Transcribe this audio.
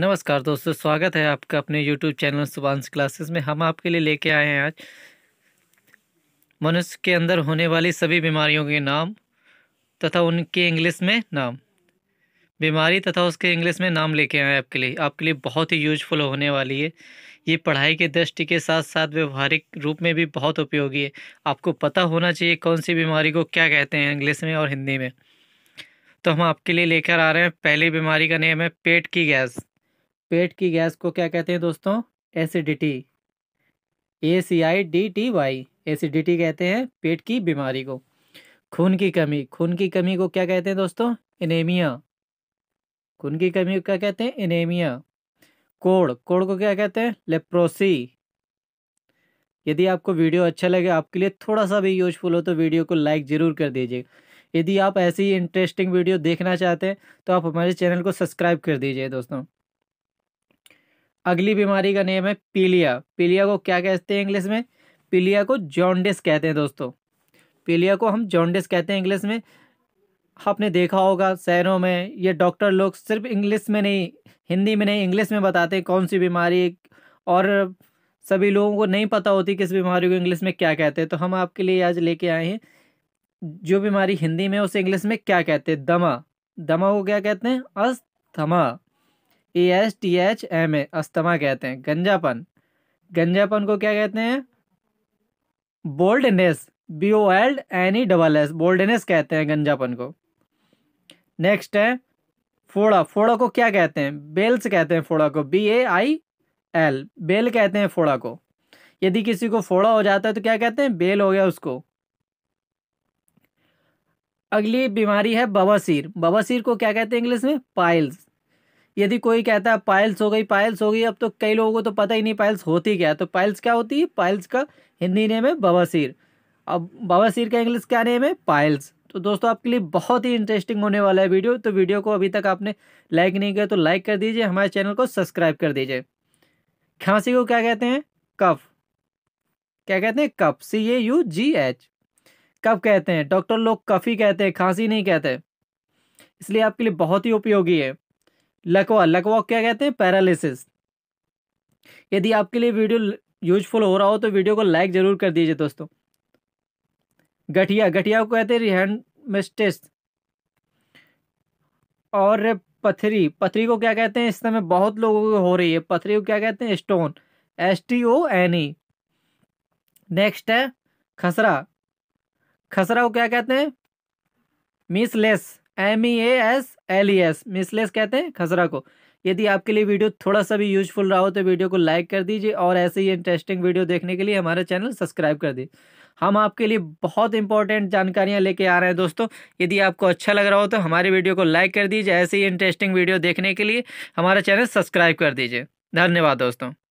नमस्कार दोस्तों स्वागत है आपका अपने यूट्यूब चैनल सुबांश क्लासेस में हम आपके लिए लेके आए हैं आज मनुष्य के अंदर होने वाली सभी बीमारियों के नाम तथा उनके इंग्लिश में नाम बीमारी तथा उसके इंग्लिश में नाम लेके आए आपके लिए आपके लिए बहुत ही यूजफुल होने वाली है ये पढ़ाई की दृष्टि के साथ साथ व्यवहारिक रूप में भी बहुत उपयोगी है आपको पता होना चाहिए कौन सी बीमारी को क्या कहते हैं इंग्लिश में और हिंदी में तो हम आपके लिए लेकर आ रहे हैं पहली बीमारी का नेम है पेट की गैस पेट की गैस को क्या कहते हैं दोस्तों acidity A C I D T Y acidity कहते हैं पेट की बीमारी को खून की कमी खून की कमी को क्या कहते हैं दोस्तों इनेमिया खून की कमी को क्या कहते हैं एनेमिया कोड़ कोड़ को क्या कहते हैं लेप्रोसी यदि आपको वीडियो अच्छा लगे आपके लिए थोड़ा सा भी यूजफुल हो तो वीडियो को लाइक ज़रूर कर दीजिए यदि आप ऐसी इंटरेस्टिंग वीडियो देखना चाहते हैं तो आप हमारे चैनल को सब्सक्राइब कर दीजिए दोस्तों अगली बीमारी का नेम है पीलिया पीलिया को क्या कहते हैं इंग्लिश में पीलिया को जॉन्डिस कहते हैं दोस्तों पीलिया को हम जॉन्डिस कहते हैं इंग्लिश में आपने देखा होगा शहरों में ये डॉक्टर लोग सिर्फ इंग्लिश में नहीं हिंदी में नहीं इंग्लिश में बताते हैं कौन सी बीमारी और सभी लोगों को नहीं पता होती किस बीमारी को इंग्लिश में क्या कहते हैं तो हम आपके लिए आज लेके आए हैं जो बीमारी हिंदी में उसे इंग्लिश में क्या कहते हैं दमा दमा को क्या कहते हैं asthma A S T H M A asthma कहते हैं गंजापन गंजापन को क्या कहते हैं baldness B O L D N E double S baldness कहते हैं गंजापन को नेक्स्ट है फोड़ा फोड़ा को क्या कहते हैं बेल्स कहते हैं फोड़ा को B A I L bail कहते हैं फोड़ा को यदि किसी को फोड़ा हो जाता है तो क्या कहते हैं बेल हो गया उसको अगली बीमारी है बवासीर बवासीर को क्या कहते हैं इंग्लिश में पाइल्स यदि कोई कहता है पायल्स हो गई पायल्स हो गई अब तो कई लोगों को तो पता ही नहीं पायल्स होती क्या तो पायल्स क्या होती है पायल्स का हिंदी नेम है बवासीर अब बवासीर का इंग्लिश क्या नेम है पायल्स तो दोस्तों आपके लिए बहुत ही इंटरेस्टिंग होने वाला है वीडियो तो वीडियो को अभी तक आपने लाइक नहीं किया तो लाइक कर दीजिए हमारे चैनल को सब्सक्राइब कर दीजिए खांसी को क्या कहते हैं कफ क्या कहते हैं कफ सी ए यू जी एच कफ कहते हैं डॉक्टर लोग कफ ही कहते हैं खांसी नहीं कहते इसलिए आपके लिए बहुत ही उपयोगी है लकवा लकवा क्या कहते हैं पैरालिसिस यदि आपके लिए वीडियो यूजफुल हो रहा हो तो वीडियो को लाइक ज़रूर कर दीजिए दोस्तों गठिया गठिया को कहते हैं और पथरी पथरी को क्या कहते हैं इस समय बहुत लोगों को हो रही है पथरी को क्या कहते हैं stone S T O N E next है खसरा खसरा को क्या कहते हैं measles M E A S L E S measles कहते हैं खसरा को यदि आपके लिए वीडियो थोड़ा सा भी यूजफुल रहा हो तो वीडियो को लाइक कर दीजिए और ऐसे ही इंटरेस्टिंग वीडियो देखने के लिए हमारा चैनल सब्सक्राइब कर दीजिए हम आपके लिए बहुत इंपॉर्टेंट जानकारियां लेके आ रहे हैं दोस्तों यदि आपको अच्छा लग रहा हो तो हमारे वीडियो को लाइक कर दीजिए ऐसे ही इंटरेस्टिंग वीडियो देखने के लिए हमारा चैनल सब्सक्राइब कर दीजिए धन्यवाद दोस्तों